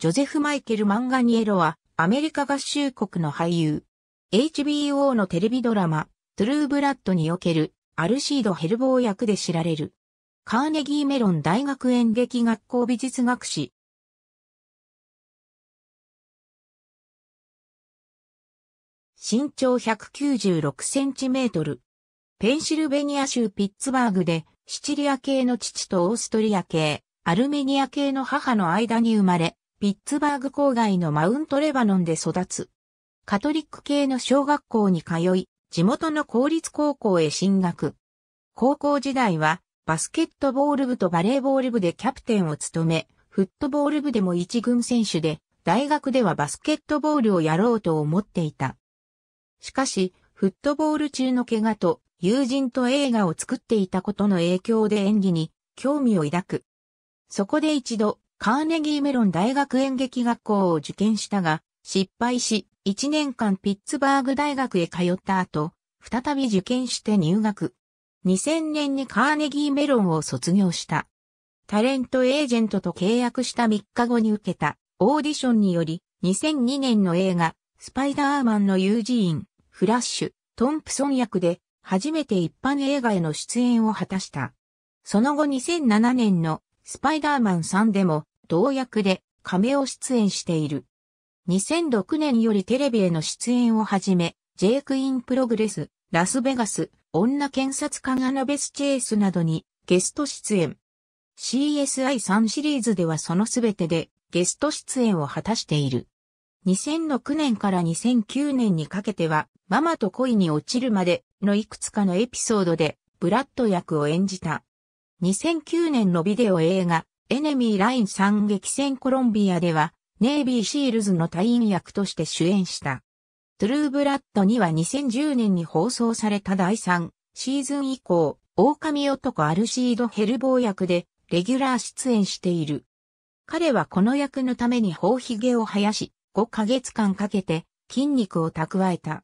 ジョゼフ・マイケル・マンガニエロは、アメリカ合衆国の俳優。HBO のテレビドラマ、トゥルー・ブラッドにおける、アルシード・ヘルボー役で知られる。カーネギーメロン大学演劇学校美術学士。身長196センチメートル。ペンシルベニア州ピッツバーグで、シチリア系の父とオーストリア系、アルメニア系の母の間に生まれ、ピッツバーグ郊外のマウントレバノンで育つ。カトリック系の小学校に通い、地元の公立高校へ進学。高校時代は、バスケットボール部とバレーボール部でキャプテンを務め、フットボール部でも一軍選手で、大学ではバスケットボールをやろうと思っていた。しかし、フットボール中の怪我と、友人と映画を作っていたことの影響で演技に興味を抱く。そこで一度、カーネギーメロン大学演劇学校を受験したが、失敗し、1年間ピッツバーグ大学へ通った後、再び受験して入学。2000年にカーネギーメロンを卒業した。タレントエージェントと契約した3日後に受けたオーディションにより、2002年の映画、スパイダーマンの友人、フラッシュ、トンプソン役で、初めて一般映画への出演を果たした。その後2007年のスパイダーマン3でも同役で亀を出演している。2006年よりテレビへの出演をはじめ、ジェイク・イン・プログレス、ラスベガス、女検察官アナベス・チェイスなどにゲスト出演。CSI3 シリーズではそのすべてでゲスト出演を果たしている。2006年から2009年にかけては、ママと恋に落ちるまでのいくつかのエピソードで、ブラッド役を演じた。2009年のビデオ映画、エネミーライン三激戦コロンビアでは、ネイビーシールズの隊員役として主演した。トゥルーブラッドには2010年に放送された第3シーズン以降、狼男アルシード・ヘルボー役でレギュラー出演している。彼はこの役のために頬髭を生やし、5ヶ月間かけて筋肉を蓄えた。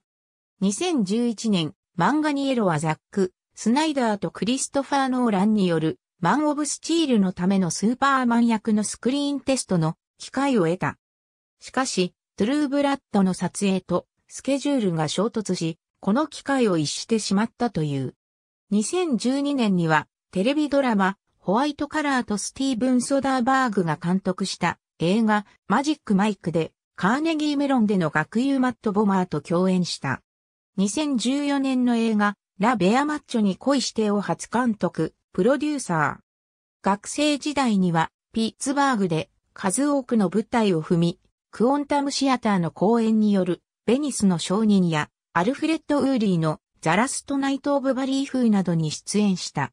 2011年、漫画にエロはザック、スナイダーとクリストファー・ノーランによるマン・オブ・スチールのためのスーパーマン役のスクリーンテストの機会を得た。しかし、トゥルー・ブラッドの撮影とスケジュールが衝突し、この機会を逸してしまったという。2012年にはテレビドラマホワイトカラーとスティーブン・ソダーバーグが監督した映画マジック・マイクでカーネギーメロンでの学友マット・ボマーと共演した。2014年の映画ラ・ベアマッチョに恋してを初監督、プロデューサー。学生時代には、ピッツバーグで数多くの舞台を踏み、クオンタムシアターの公演による、ベニスの承人や、アルフレッド・ウーリーのザラスト・ナイト・オブ・バリー風などに出演した。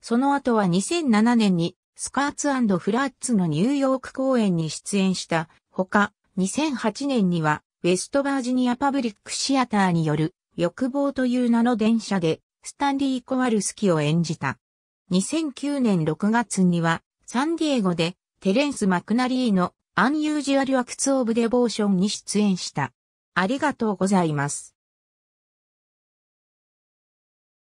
その後は2007年に、スカーツフラッツのニューヨーク公演に出演した、ほか、2008年には、ウェストバージニアパブリックシアターによる、欲望という名の電車で、スタンリー・コワルスキを演じた。2009年6月には、サンディエゴで、テレンス・マクナリーのアンユージュアル・アクツ・オブ・デボーションに出演した。ありがとうございます。